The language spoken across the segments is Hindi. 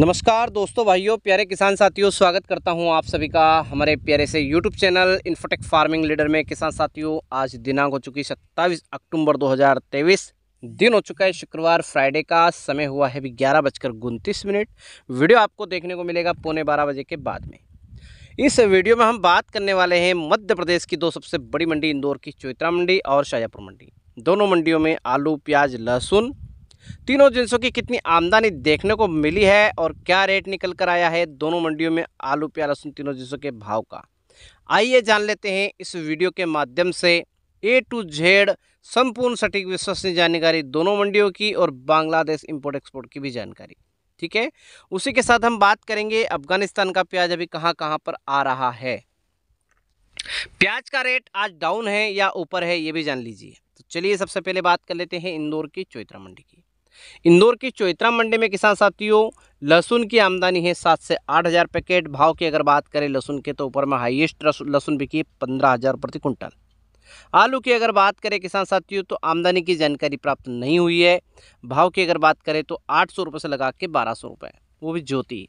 नमस्कार दोस्तों भाइयों प्यारे किसान साथियों स्वागत करता हूं आप सभी का हमारे प्यारे से YouTube channel Infotech farming leader में किसान साथियों आज दिनांक हो चुकी सत्ताईस अक्टूबर 2023 दिन हो चुका है शुक्रवार फ्राइडे का समय हुआ है अभी ग्यारह बजकर उनतीस मिनट वीडियो आपको देखने को मिलेगा पौने बारह बजे के बाद में इस वीडियो में हम बात करने वाले हैं मध्य प्रदेश की दो सबसे बड़ी मंडी इंदौर की चौतरा मंडी और शाजापुर मंडी दोनों मंडियों में आलू प्याज लहसुन तीनों जिनसों की कितनी आमदनी देखने को मिली है और क्या रेट निकल कर आया है दोनों मंडियों में आलू प्याज लहसुन तीनों जिनसों के भाव का आइए जान लेते हैं इस वीडियो के माध्यम से ए टू जेड संपूर्ण सटीक विश्वसनीय जानकारी दोनों मंडियों की और बांग्लादेश इम्पोर्ट एक्सपोर्ट की भी जानकारी ठीक है उसी के साथ हम बात करेंगे अफगानिस्तान का प्याज अभी कहाँ कहाँ पर आ रहा है प्याज का रेट आज डाउन है या ऊपर है ये भी जान लीजिए तो चलिए सबसे पहले बात कर लेते हैं इंदौर की चौत्रा मंडी की इंदौर की चोइत्रा मंडी में किसान साथियों लहसुन की आमदनी है सात से आठ हज़ार पैकेट भाव की अगर बात करें लहसुन के तो ऊपर में हाईएस्ट लहसुन बिकी पंद्रह हज़ार प्रति कुंटल आलू की अगर बात करें किसान साथियों तो आमदनी की जानकारी प्राप्त नहीं हुई है भाव की अगर बात करें तो आठ सौ से लगा के बारह सौ वो भी ज्योति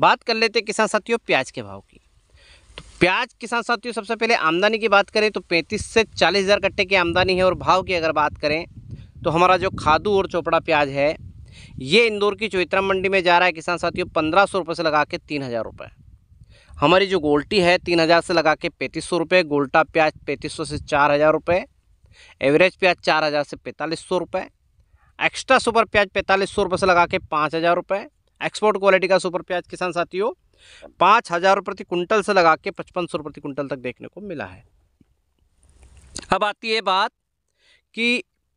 बात कर लेते किसान साथियों प्याज के भाव की तो प्याज किसान साथियों सबसे पहले आमदनी की बात करें तो पैंतीस से चालीस हज़ार कट्टे की आमदनी है और भाव की अगर बात करें तो हमारा जो खादू और चोपड़ा प्याज है ये इंदौर की चौitra मंडी में जा रहा है किसान साथियों पंद्रह सौ रुपये से लगा के तीन हज़ार रुपये हमारी जो गोल्टी है तीन हज़ार से लगा के पैंतीस सौ रुपये गोल्टा प्याज पैंतीस सौ से चार हज़ार रुपये एवरेज प्याज चार हज़ार से पैंतालीस सौ रुपये एक्स्ट्रा सुपर प्याज पैंतालीस सौ रुपये से लगा के पाँच हज़ार रुपये एक्सपोर्ट क्वालिटी का सुपर प्याज किसान साथियों पाँच हज़ार प्रति कुंटल से लगा के पचपन सौ प्रति कुंटल तक देखने को मिला है अब आती है बात कि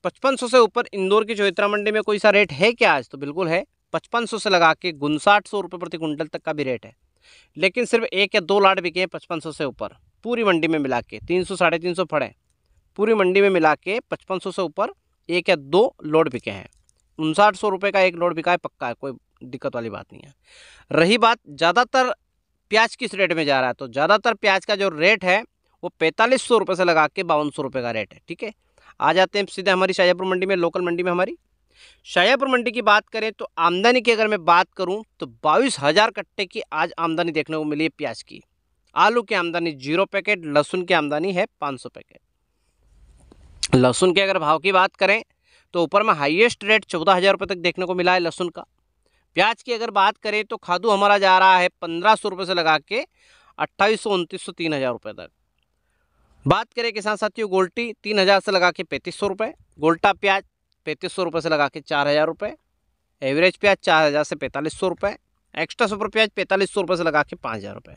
पचपन सौ से ऊपर इंदौर की चौहत्तरा मंडी में कोई सा रेट है क्या आज तो बिल्कुल है पचपन सौ से लगा के उनसाठ सौ रुपये प्रति कुंटल तक का भी रेट है लेकिन सिर्फ एक या दो लाट बिके हैं पचपन सौ से ऊपर पूरी मंडी में मिला के तीन सौ साढ़े तीन सौ फड़े पूरी मंडी में मिला के पचपन सौ से ऊपर एक या दो लोड बिके हैं उनसाठ सौ रुपये का एक लोड बिका है पक्का है कोई दिक्कत वाली बात नहीं है रही बात ज़्यादातर प्याज किस रेट में जा रहा है तो ज़्यादातर प्याज का जो रेट है वो पैंतालीस सौ रुपये से लगा के बावन सौ रुपये का रेट है ठीक है आ जाते हैं सीधे हमारी शाहजहापुर मंडी में लोकल मंडी में हमारी शाहजहापुर मंडी की बात करें तो आमदनी की अगर मैं बात करूं तो बाईस हज़ार कट्टे की आज आमदनी देखने को मिली है प्याज की आलू की आमदनी जीरो पैकेट लहसुन की आमदनी है पाँच सौ पैकेट लहसुन के अगर भाव की बात करें तो ऊपर में हाइएस्ट रेट चौदह हज़ार रुपये तक देखने को मिला है लहसुन का प्याज की अगर बात करें तो खादू हमारा जा रहा है पंद्रह सौ रुपये से लगा के अट्ठाईस सौ उनतीस सौ तीन हज़ार रुपये तक बात करें किसान साथियों गोल्टी तीन हज़ार से लगा के पैंतीस सौ रुपये गोल्टा प्याज पैंतीस सौ रुपये से लगा के चार हज़ार रुपये एवरेज प्याज चार हज़ार से पैंतालीस सौ रुपये एक्स्ट्रा सुपर प्याज पैंतालीस सौ रुपये से लगा के पाँच हज़ार रुपये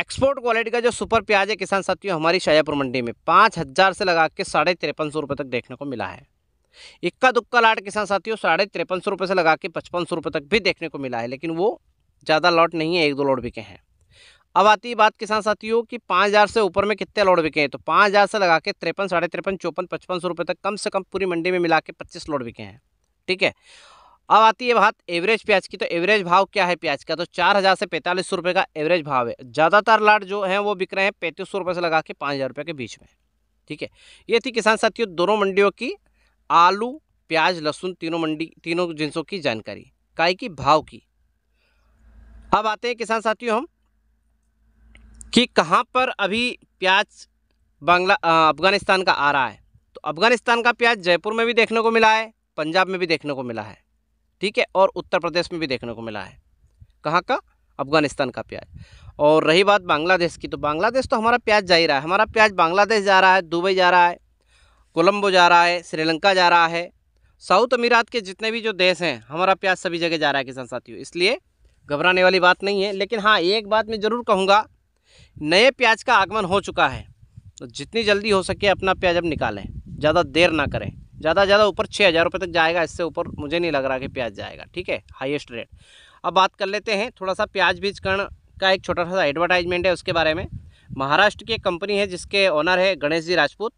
एक्सपोर्ट क्वालिटी का जो सुपर प्याज है किसान साथियों हमारी शाजापुर मंडी में पाँच हज़ार से लगा के साढ़े तिरपन सौ रुपये तक देखने को मिला है इक्का दुक्का लाट किसान साथियों साढ़े तिरपन सौ रुपये से लगा के पचपन सौ रुपये तक भी देखने को मिला है लेकिन वो ज़्यादा लॉट नहीं है एक दो लॉट बिके हैं अब आती है बात किसान साथियों कि पाँच हज़ार से ऊपर में कितने लोड बिके हैं तो पाँच हज़ार से लगा के तिरपन साढ़े तिरपन चौपन पचपन सौ रुपये तक कम से कम पूरी मंडी में मिला के पच्चीस लोड बिके हैं ठीक है अब आती है बात एवरेज प्याज की तो एवरेज भाव क्या है प्याज का तो चार हज़ार से पैंतालीस सौ रुपये का एवरेज भाव है ज़्यादातर लाट जो है वो बिक रहे हैं पैंतीस सौ रुपये से लगा के पाँच हज़ार रुपये के बीच में ठीक है ये थी किसान साथियों दोनों मंडियों की आलू प्याज लहसुन तीनों मंडी तीनों जिनसों की जानकारी काय की भाव की अब आते हैं किसान साथियों हम कि कहाँ पर अभी प्याज बांग्ला अफ़गानिस्तान का आ रहा है तो अफ़गानिस्तान का प्याज जयपुर में भी देखने को मिला है पंजाब में भी देखने को मिला है ठीक है और उत्तर प्रदेश में भी देखने को मिला है कहाँ का अफ़गानिस्तान का प्याज और रही बात बांग्लादेश की तो बांग्लादेश तो हमारा प्याज जा ही रहा है हमारा प्याज बांग्लादेश जा रहा है दुबई जा रहा है कोलम्बो जा रहा है श्रीलंका जा रहा है साउथ अमीरात के जितने भी जो देश हैं हमारा प्याज सभी जगह जा रहा है किसान साथियों इसलिए घबराने वाली बात नहीं है लेकिन हाँ एक बात मैं ज़रूर कहूँगा नए प्याज का आगमन हो चुका है तो जितनी जल्दी हो सके अपना प्याज अब निकालें ज़्यादा देर ना करें ज़्यादा ज़्यादा ऊपर छः हज़ार रुपये तक जाएगा इससे ऊपर मुझे नहीं लग रहा कि प्याज जाएगा ठीक है हाईएस्ट रेट अब बात कर लेते हैं थोड़ा सा प्याज बीज कर्ण का एक छोटा सा एडवर्टाइजमेंट है उसके बारे में महाराष्ट्र की एक कंपनी है जिसके ऑनर है गणेश जी राजपूत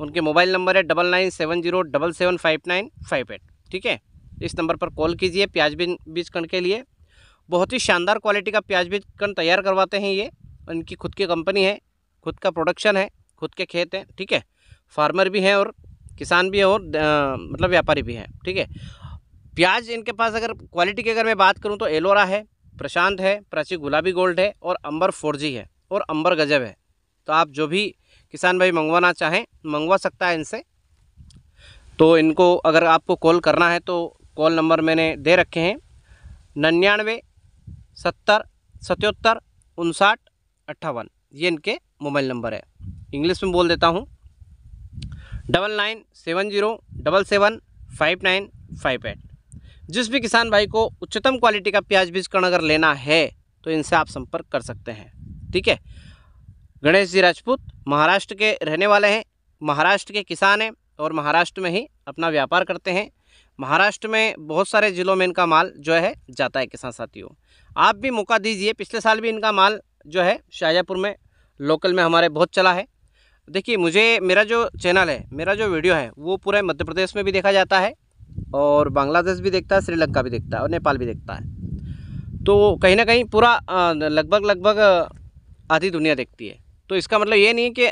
उनके मोबाइल नंबर है double nine seven zero double seven five nine five eight ठीक है इस नंबर पर कॉल कीजिए प्याज बीज बीज कण के लिए बहुत ही शानदार क्वालिटी का प्याज कन तैयार करवाते हैं ये इनकी खुद की कंपनी है खुद का प्रोडक्शन है खुद के खेत हैं ठीक है फार्मर भी हैं और किसान भी है और आ, मतलब व्यापारी भी हैं ठीक है प्याज इनके पास अगर क्वालिटी की अगर मैं बात करूँ तो एलोरा है प्रशांत है प्राची गुलाबी गोल्ड है और अंबर फोर है और अंबर गजब है तो आप जो भी किसान भाई मंगवाना चाहें मंगवा सकता है इनसे तो इनको अगर आपको कॉल करना है तो कॉल नंबर मैंने दे रखे हैं नन्यानवे सत्तर सतहत्तर उनसाठ अट्ठावन ये इनके मोबाइल नंबर है इंग्लिश में बोल देता हूँ double nine seven zero double seven five nine five eight जिस भी किसान भाई को उच्चतम क्वालिटी का प्याज बीज कण अगर लेना है तो इनसे आप संपर्क कर सकते हैं ठीक है गणेश जी राजपूत महाराष्ट्र के रहने वाले हैं महाराष्ट्र के किसान हैं और महाराष्ट्र में ही अपना व्यापार करते हैं महाराष्ट्र में बहुत सारे ज़िलों में इनका माल जो है जाता है किसान साथियों आप भी मौका दीजिए पिछले साल भी इनका माल जो है शाहजहाँपुर में लोकल में हमारे बहुत चला है देखिए मुझे मेरा जो चैनल है मेरा जो वीडियो है वो पूरे मध्य प्रदेश में भी देखा जाता है और बांग्लादेश भी देखता है श्रीलंका भी देखता है और नेपाल भी देखता है तो कहीं ना कहीं पूरा लगभग लगभग आधी दुनिया देखती है तो इसका मतलब ये नहीं है कि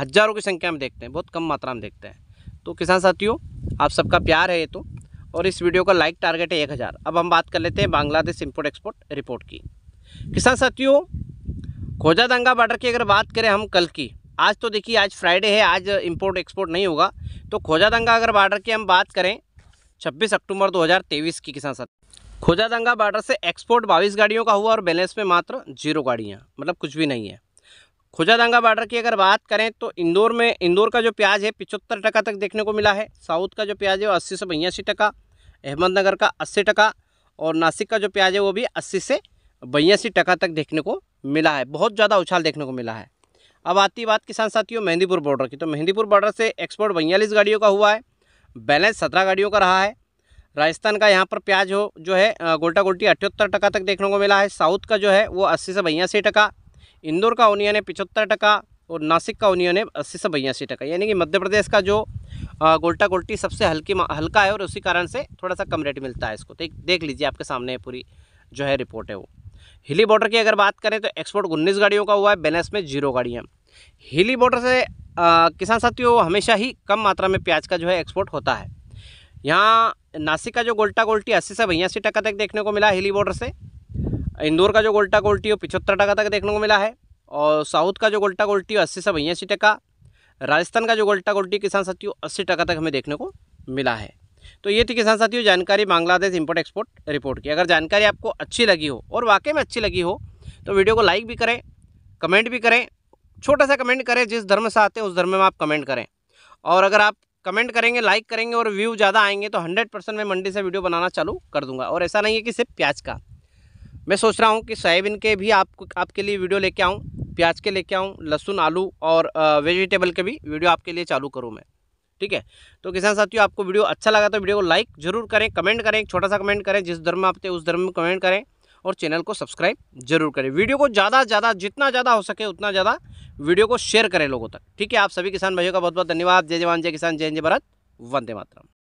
हज़ारों की संख्या में देखते हैं बहुत कम मात्रा में देखते हैं तो किसान साथियों आप सबका प्यार है ये तो और इस वीडियो का लाइक टारगेट है एक हज़ार अब हम बात कर लेते हैं बांग्लादेश इम्पोर्ट एक्सपोर्ट रिपोर्ट की किसान साथियों खोजा दंगा बॉर्डर की अगर बात करें हम कल की आज तो देखिए आज फ्राइडे है आज इम्पोर्ट एक्सपोर्ट नहीं होगा तो खोजा दंगा अगर बॉर्डर की हम बात करें छब्बीस अक्टूबर दो की किसान साथी खोजा दंगा बॉर्डर से एक्सपोर्ट बाईस गाड़ियों का हुआ और बैलेंस में मात्र जीरो गाड़ियाँ मतलब कुछ भी नहीं है खुजादांगा बॉर्डर की अगर बात करें तो इंदौर में इंदौर का जो प्याज है पिचहत्तर टका तक देखने को मिला है साउथ का जो प्याज है वो अस्सी से बयासी टका अहमदनगर का अस्सी टका और नासिक का जो प्याज है वो भी अस्सी से बयासी टका तक देखने को मिला है बहुत ज़्यादा उछाल देखने को मिला है अब आती बात किसान साथियों मेहंदीपुर बॉर्डर की तो मेहंदीपुर बॉर्डर से एक्सपोर्ट बयालीस गाड़ियों का हुआ है बैलेंस सत्रह गाड़ियों का रहा है राजस्थान का यहाँ पर प्याज हो जो है गोल्टा गोल्टी अठहत्तर टका तक देखने को मिला है साउथ का जो है वो अस्सी से बयासी टका इंदौर का ओनियन है पिचहत्तर टका और नासिक का ओनियन है अस्सी से बयासी टका यानी कि मध्य प्रदेश का जो गोल्टा गोल्टी सबसे हल्की हल्का है और उसी कारण से थोड़ा सा कम रेट मिलता है इसको तो देख लीजिए आपके सामने पूरी जो है रिपोर्ट है वो हिली बॉर्डर की अगर बात करें तो एक्सपोर्ट उन्नीस गाड़ियों का हुआ है बैलेंस में जीरो गाड़ियाँ हिली बॉर्डर से आ, किसान साथियों हमेशा ही कम मात्रा में प्याज का जो है एक्सपोर्ट होता है यहाँ नासिक का जो गोल्टा गोल्टी अस्सी से बयासी टका तक देखने को मिला हिली बॉर्डर से इंदौर का जो गोल्टा गोल्टी हो पिछहत्तर टका तक देखने को मिला है और साउथ का जो गोल्टा गोल्टी हो अस्सी से बयासी टका राजस्थान का जो गोल्टा गोल्टी किसान साथियों अस्सी टका तक हमें देखने को मिला है तो ये थी किसान साथियों जानकारी बांग्लादेश इंपोर्ट एक्सपोर्ट रिपोर्ट की अगर जानकारी आपको अच्छी लगी हो और वाकई में अच्छी लगी हो तो वीडियो को लाइक भी करें कमेंट भी करें छोटा सा कमेंट करें जिस धर्म से आते हैं उस धर्म में आप कमेंट करें और अगर आप कमेंट करेंगे लाइक करेंगे और व्यू ज़्यादा आएंगे तो हंड्रेड परसेंट मैं मंडी से वीडियो बनाना चालू कर दूंगा और ऐसा नहीं है कि सिर्फ प्याज का मैं सोच रहा हूँ कि सोयाबीन के भी आप आपके लिए वीडियो लेके आऊँ प्याज के लेके आऊँ लहसुन आलू और वेजिटेबल के भी वीडियो आपके लिए चालू करूँ मैं ठीक है तो किसान साथियों आपको वीडियो अच्छा लगा तो वीडियो को लाइक जरूर करें कमेंट करें एक छोटा सा कमेंट करें जिस धर्म में आप थे उस धर्म में कमेंट करें और चैनल को सब्सक्राइब जरूर करें वीडियो को ज़्यादा ज़्यादा जितना ज़्यादा हो सके उतना ज़्यादा वीडियो को शेयर करें लोगों तक ठीक है आप सभी किसान भाइयों का बहुत बहुत धन्यवाद जय जवान जय किसान जय जय भारत वंदे मातरम